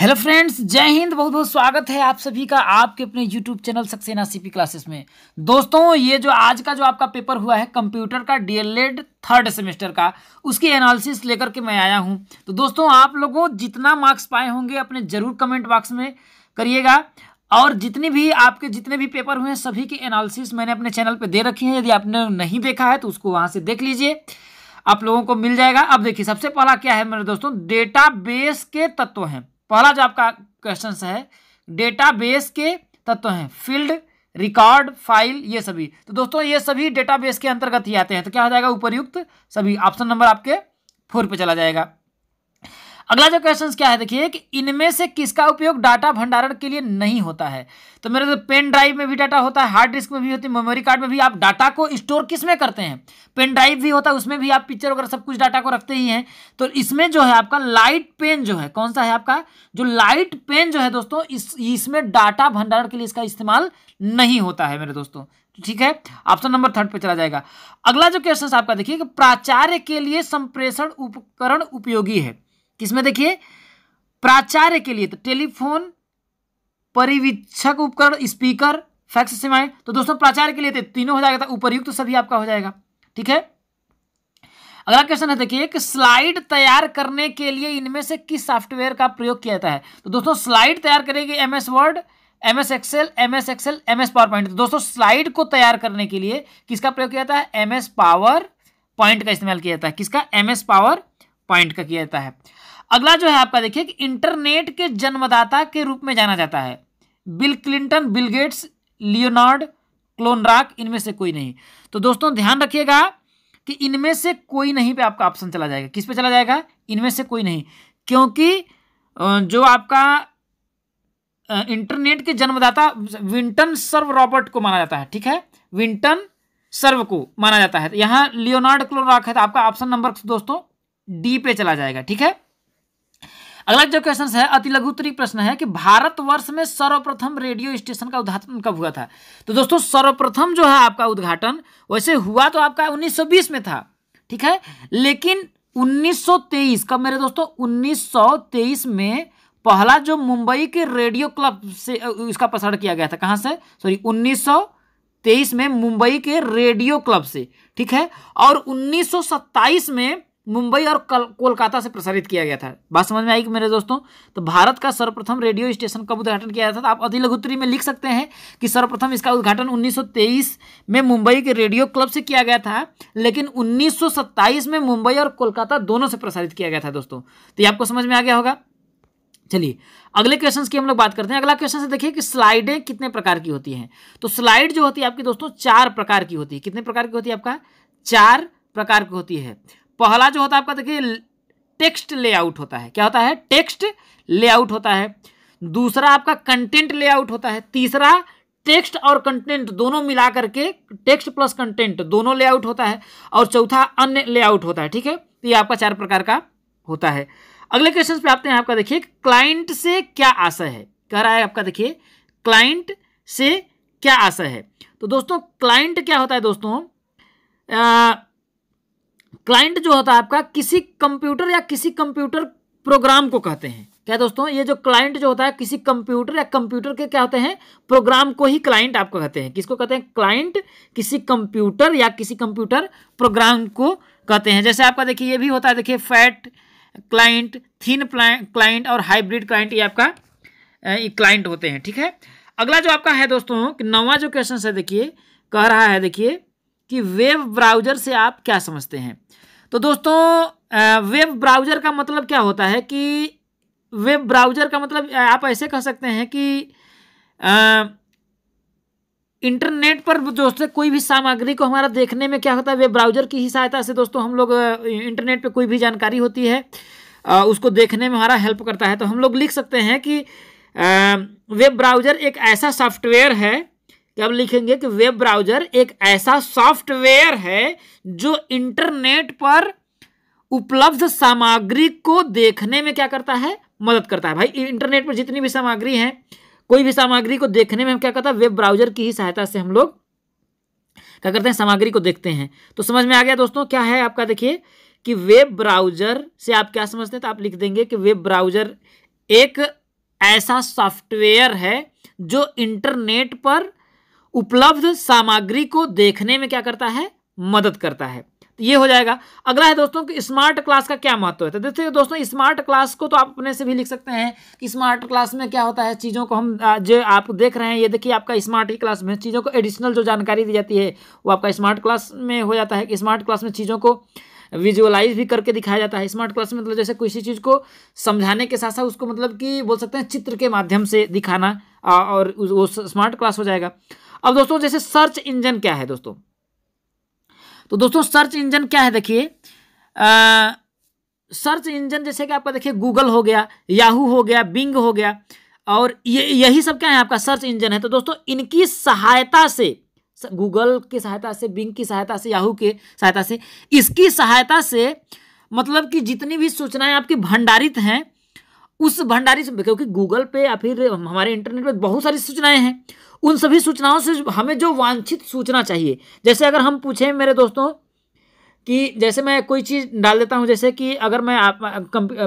hello friends जय हिंद बहुत बहुत स्वागत है आप सभी का आपके अपने YouTube channel Saxena CP classes में दोस्तों ये जो आज का जो आपका पेपर हुआ है कंप्यूटर का डीएलएड थर्ड सेमेस्टर का उसकी एनालिसिस लेकर के मैं आया हूं तो दोस्तों आप लोगों जितना मार्क्स पाए होंगे अपने जरूर कमेंट बॉक्स में करिएगा और जितने भी आपके जितने भी पेपर हुए हैं सभी की एनालिसिस मैंने अपने चैनल पर दे रखी है यदि आपने नहीं देखा है तो उसको वहाँ से देख लीजिए आप लोगों को मिल जाएगा अब देखिए सबसे पहला क्या है मेरे दोस्तों डेटा बेस के तत्व हैं पहला जो आपका क्वेश्चन है डेटाबेस के तत्व हैं फील्ड रिकॉर्ड फाइल ये सभी तो दोस्तों ये सभी डेटाबेस के अंतर्गत ही आते हैं तो क्या हो जाएगा उपरयुक्त सभी ऑप्शन नंबर आपके फोर पे चला जाएगा अगला जो क्वेश्चन क्या है देखिए कि इनमें से किसका उपयोग डाटा भंडारण के लिए नहीं होता है तो मेरे तो पेन ड्राइव में भी डाटा होता है हार्ड डिस्क में भी होती है मेमोरी कार्ड में भी आप डाटा को स्टोर किस में करते हैं पेन ड्राइव भी होता है उसमें भी आप पिक्चर वगैरह सब कुछ डाटा को रखते ही हैं तो इसमें जो है आपका लाइट पेन जो है कौन सा है आपका जो लाइट पेन जो है दोस्तों इस इसमें डाटा भंडारण के लिए इसका इस्तेमाल नहीं होता है मेरे दोस्तों ठीक है ऑप्शन नंबर थर्ड पे चला जाएगा अगला जो क्वेश्चन आपका देखिए कि प्राचार्य के लिए संप्रेषण उपकरण उपयोगी है किसमें देखिए प्राचार्य के लिए तो टेलीफोन परिवीक्षक उपकरण स्पीकर फैक्स सेवाएं तो दोस्तों प्राचार्य के लिए थे तो तीनों हो जाएगा तो उपरयुक्त तो सभी आपका हो जाएगा ठीक है अगला क्वेश्चन है देखिए स्लाइड तैयार करने के लिए इनमें से किस सॉफ्टवेयर का प्रयोग किया जाता है तो दोस्तों स्लाइड तैयार करेगी M S Word M S Excel M S Excel M S PowerPoint दोस्तों स्लाइड को तैयार करने के लिए किसका प्रयोग किया जाता है एम एस पावर पॉइंट का इस्तेमाल किया जाता है किसका एम एस पावर पॉइंट का किया जाता है अगला जो है आपका देखिए कि इंटरनेट के जन्मदाता के रूप में जाना जाता है Bill Clinton Bill Gates Leonard Kleinrock इनमें से कोई नहीं तो दोस्तों ध्यान रखिएगा कि इनमें से कोई नहीं पे आपका ऑप्शन चला जाएगा किस पे चला जाएगा इनमें से कोई नहीं क्योंकि जो आपका इंटरनेट के जन्मदाता विंटन सर्व रॉबर्ट को माना जाता है ठीक है विंटन सर्व को माना जाता है तो यहां लियोनार्ड क्लोनराक है तो आपका ऑप्शन नंबर दोस्तों डी पे चला जाएगा ठीक है अगला जो क्वेश्चन है अति लघुतरी प्रश्न है कि भारतवर्ष में सर्वप्रथम रेडियो स्टेशन का उद्घाटन कब हुआ था तो दोस्तों सर्वप्रथम जो है आपका उद्घाटन वैसे हुआ तो आपका 1920 में था ठीक है लेकिन 1923 कब मेरे दोस्तों 1923 में पहला जो मुंबई के रेडियो क्लब से इसका प्रसारण किया गया था कहाँ से सॉरी 1923 में मुंबई के रेडियो क्लब से ठीक है और 1927 में मुंबई और कोलकाता से प्रसारित किया गया था बात समझ में आई कि मेरे दोस्तों तो भारत का सर्वप्रथम रेडियो स्टेशन कब उद्घाटन किया जाता था तो आप अति लघुत्री में लिख सकते हैं कि सर्वप्रथम इसका उद्घाटन उन्नीस में मुंबई के रेडियो क्लब से किया गया था लेकिन उन्नीस में मुंबई और कोलकाता दोनों से प्रसारित किया गया था दोस्तों तो ये आपको समझ में आ गया होगा चलिए अगले क्वेश्चन की हम लोग बात करते हैं अगला क्वेश्चन से देखिए कि स्लाइडें कितने प्रकार की होती हैं तो स्लाइड जो होती है आपकी दोस्तों चार प्रकार की होती है कितने प्रकार की होती है आपका चार प्रकार की होती है पहला जो होता है आपका देखिए टेक्स्ट लेआउट होता है क्या होता है टेक्स्ट लेआउट होता है दूसरा आपका कंटेंट लेआउट होता है तीसरा टेक्स्ट और कंटेंट दोनों मिला करके टेक्स्ट प्लस कंटेंट दोनों लेआउट होता है और चौथा अन्य लेआउट होता है ठीक है तो ये आपका चार प्रकार का होता है अगले क्वेश्चन पे आते हैं आपका देखिए क्लाइंट से क्या आशय है कह रहा है आपका देखिए क्लाइंट से क्या आशय है तो दोस्तों क्लाइंट क्या होता है दोस्तों आ, क्लाइंट जो होता है आपका किसी कंप्यूटर या किसी कंप्यूटर प्रोग्राम को कहते हैं क्या दोस्तों ये जो क्लाइंट जो होता है किसी कंप्यूटर या कंप्यूटर के क्या होते हैं प्रोग्राम को ही क्लाइंट आपको कहते हैं किसको कहते हैं क्लाइंट किसी कंप्यूटर या किसी कंप्यूटर प्रोग्राम को कहते हैं जैसे आपका देखिए ये भी होता है देखिए फैट क्लाइंट थीन क्लाइंट और हाइब्रिड क्लाइंट ये आपका क्लाइंट होते हैं ठीक है अगला जो आपका है दोस्तों नवा जो क्वेश्चन है देखिए कह रहा है देखिए कि वेब ब्राउजर से आप क्या समझते हैं तो दोस्तों वेब ब्राउजर का मतलब क्या होता है कि वेब ब्राउजर का मतलब आप ऐसे कह सकते हैं कि आ, इंटरनेट पर दोस्तों कोई भी सामग्री को हमारा देखने में क्या होता है वेब ब्राउजर की ही सहायता से दोस्तों हम लोग इंटरनेट पे कोई भी जानकारी होती है आ, उसको देखने में हमारा हेल्प करता है तो हम लोग लिख सकते हैं कि वेब ब्राउजर एक ऐसा सॉफ्टवेयर है अब लिखेंगे कि वेब ब्राउजर एक ऐसा सॉफ्टवेयर है जो इंटरनेट पर उपलब्ध सामग्री को देखने में क्या करता है मदद करता है भाई इंटरनेट पर जितनी भी सामग्री है कोई भी सामग्री को देखने में हम क्या करता है वेब ब्राउजर की ही सहायता से हम लोग क्या करते हैं सामग्री को देखते हैं तो समझ में आ गया दोस्तों क्या है आपका देखिए कि वेब ब्राउजर से आप क्या समझते हैं तो आप लिख देंगे कि वेब ब्राउजर एक ऐसा सॉफ्टवेयर है जो इंटरनेट पर उपलब्ध सामग्री को देखने में क्या करता है मदद करता है तो ये हो जाएगा अगला है दोस्तों कि स्मार्ट क्लास का क्या महत्व है तो देखिए दोस्तों स्मार्ट क्लास को तो आप अपने से भी लिख सकते हैं कि स्मार्ट क्लास में क्या होता है चीज़ों को हम जो आप देख रहे हैं ये देखिए आपका स्मार्ट ही क्लास में चीज़ों को एडिशनल जो जानकारी दी जाती है वो आपका स्मार्ट क्लास में हो जाता है कि स्मार्ट क्लास में चीज़ों को विजुअलाइज भी करके दिखाया जाता है स्मार्ट क्लास में मतलब जैसे किसी चीज़ को समझाने के साथ साथ उसको मतलब कि बोल सकते हैं चित्र के माध्यम से दिखाना और वो स्मार्ट क्लास हो जाएगा अब दोस्तों जैसे सर्च इंजन क्या है दोस्तों तो दोस्तों सर्च इंजन क्या है देखिए सर्च इंजन जैसे कि आपका देखिए गूगल हो गया याहू हो गया बिंग हो गया और ये यही सब क्या है आपका सर्च इंजन है तो दोस्तों इनकी सहायता से गूगल की सहायता से बिंग की सहायता से याहू के सहायता से इसकी सहायता से मतलब कि जितनी भी सूचनाएं आपकी भंडारित हैं उस भंडारी से क्योंकि गूगल पे या फिर हमारे इंटरनेट पे बहुत सारी सूचनाएं हैं उन सभी सूचनाओं से हमें जो वांछित सूचना चाहिए जैसे अगर हम पूछें मेरे दोस्तों कि जैसे मैं कोई चीज़ डाल देता हूँ जैसे कि अगर मैं आप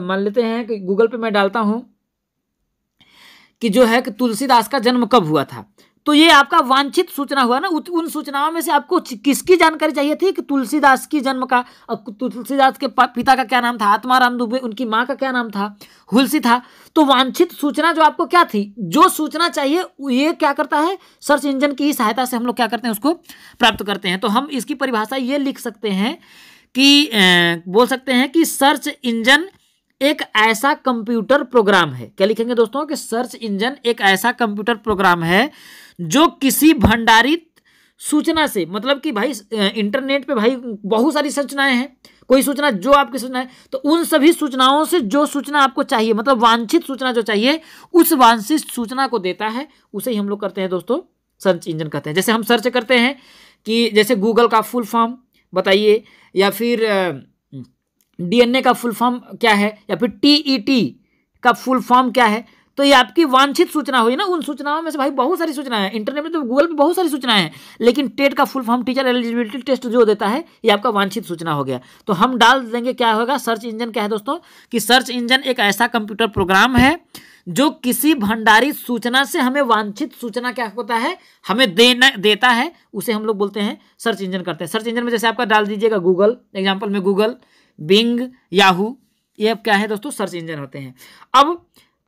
मान लेते हैं कि गूगल पे मैं डालता हूँ कि जो है कि तुलसीदास का जन्म कब हुआ था तो ये आपका वांछित सूचना हुआ ना उन सूचनाओं में से आपको किसकी जानकारी चाहिए थी कि तुलसीदास की जन्म का तुलसीदास के पिता का क्या नाम था आत्माराम दुबे उनकी माँ का क्या नाम था हुलसी था तो वांछित सूचना जो आपको क्या थी जो सूचना चाहिए ये क्या करता है सर्च इंजन की सहायता से हम लोग क्या करते हैं उसको प्राप्त करते हैं तो हम इसकी परिभाषा ये लिख सकते हैं कि बोल सकते हैं कि सर्च इंजन एक ऐसा कंप्यूटर प्रोग्राम है क्या लिखेंगे दोस्तों कि सर्च इंजन एक ऐसा कंप्यूटर प्रोग्राम है जो किसी भंडारित सूचना से मतलब कि भाई इंटरनेट पे भाई बहुत सारी सूचनाएं हैं कोई सूचना जो आपकी सूचना है तो उन सभी सूचनाओं से जो सूचना आपको चाहिए मतलब वांछित सूचना जो चाहिए उस वांछित सूचना को देता है उसे ही हम लोग करते हैं दोस्तों सर्च इंजन कहते हैं जैसे हम सर्च करते हैं कि जैसे गूगल का फुल फॉर्म बताइए या फिर आ, डीएनए का फुल फॉर्म क्या है या फिर टीईटी का फुल फॉर्म क्या है तो ये आपकी वांछित सूचना हुई ना उन सूचनाओं में से भाई बहुत सारी सूचनाएं हैं इंटरनेट में तो गूगल पे बहुत सारी सूचनाएं हैं लेकिन टेट का full form teacher eligibility test जो देता है ये आपका वांछित सूचना हो गया तो हम डाल देंगे क्या होगा सर्च इंजन क्या है दोस्तों कि सर्च इंजन एक ऐसा कंप्यूटर प्रोग्राम है जो किसी भंडारी सूचना से हमें वांछित सूचना क्या होता है हमें देना देता है उसे हम लोग बोलते हैं सर्च इंजन करते हैं सर्च इंजन में जैसे आपका डाल दीजिएगा गूगल एग्जाम्पल में गूगल बिंग याहू ये अब क्या है दोस्तों सर्च इंजन होते हैं अब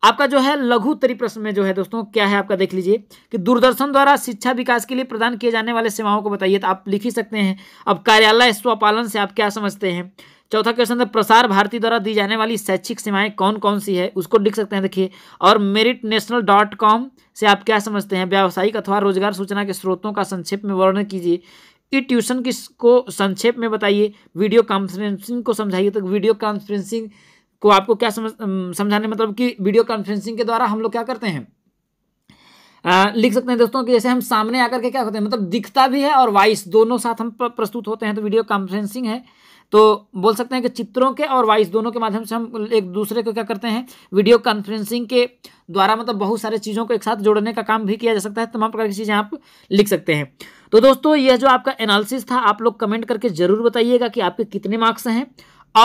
आपका जो है लघु तरी प्रश्न में जो है दोस्तों क्या है आपका देख लीजिए कि दूरदर्शन द्वारा शिक्षा विकास के लिए प्रदान किए जाने वाले सेवाओं को बताइए तो आप लिख ही सकते हैं अब कार्यालय स्वपालन से आप क्या समझते हैं चौथा क्वेश्चन था प्रसार भारती द्वारा दी जाने वाली शैक्षिक सेवाएं कौन कौन सी है उसको लिख सकते हैं देखिए और मेरिट नेशनल डॉट कॉम से आप क्या समझते हैं व्यावसायिक अथवा रोजगार सूचना के स्रोतों का संक्षेप में वर्णन कीजिए कि ट्यूशन किस को संक्षेप में बताइए वीडियो कॉन्फ्रेंसिंग को समझाइए तो वीडियो कॉन्फ्रेंसिंग को आपको क्या समझ समझाने मतलब कि वीडियो कॉन्फ्रेंसिंग के द्वारा हम लोग क्या करते हैं आ, लिख सकते हैं दोस्तों कि जैसे हम सामने आकर के क्या होते हैं मतलब दिखता भी है और वॉइस दोनों साथ हम प्रस्तुत होते हैं तो वीडियो कॉन्फ्रेंसिंग है तो बोल सकते हैं कि चित्रों के और वॉइस दोनों के माध्यम से हम एक दूसरे को क्या करते हैं वीडियो कॉन्फ्रेंसिंग के द्वारा मतलब बहुत सारे चीज़ों को एक साथ जोड़ने का काम भी किया जा सकता है तमाम प्रकार की चीज़ें आप लिख सकते हैं तो दोस्तों यह जो आपका एनालिसिस था आप लोग कमेंट करके ज़रूर बताइएगा कि आपके कितने मार्क्स हैं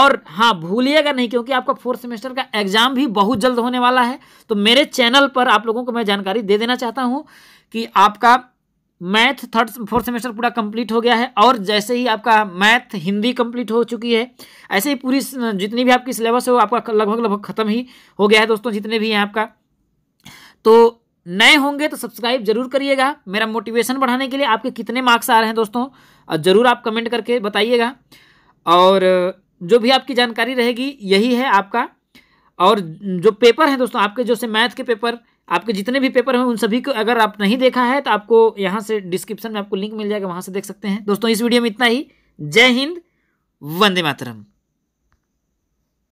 और हाँ भूलिएगा नहीं क्योंकि आपका फोर्थ सेमेस्टर का एग्जाम भी बहुत जल्द होने वाला है तो मेरे चैनल पर आप लोगों को मैं जानकारी दे देना चाहता हूँ कि आपका मैथ थर्ड फोर्थ सेमेस्टर पूरा कंप्लीट हो गया है और जैसे ही आपका मैथ हिंदी कंप्लीट हो चुकी है ऐसे ही पूरी जितनी भी आपकी सिलेबस है वो आपका लगभग लगभग ख़त्म ही हो गया है दोस्तों जितने भी हैं आपका तो नए होंगे तो सब्सक्राइब जरूर करिएगा मेरा मोटिवेशन बढ़ाने के लिए आपके कितने मार्क्स आ रहे हैं दोस्तों ज़रूर आप कमेंट करके बताइएगा और जो भी आपकी जानकारी रहेगी यही है आपका और जो पेपर हैं दोस्तों आपके जो से मैथ के पेपर आपके जितने भी पेपर हैं उन सभी को अगर आप नहीं देखा है तो आपको यहाँ से डिस्क्रिप्शन में आपको लिंक मिल जाएगा वहाँ से देख सकते हैं दोस्तों इस वीडियो में इतना ही जय हिंद वंदे मातरम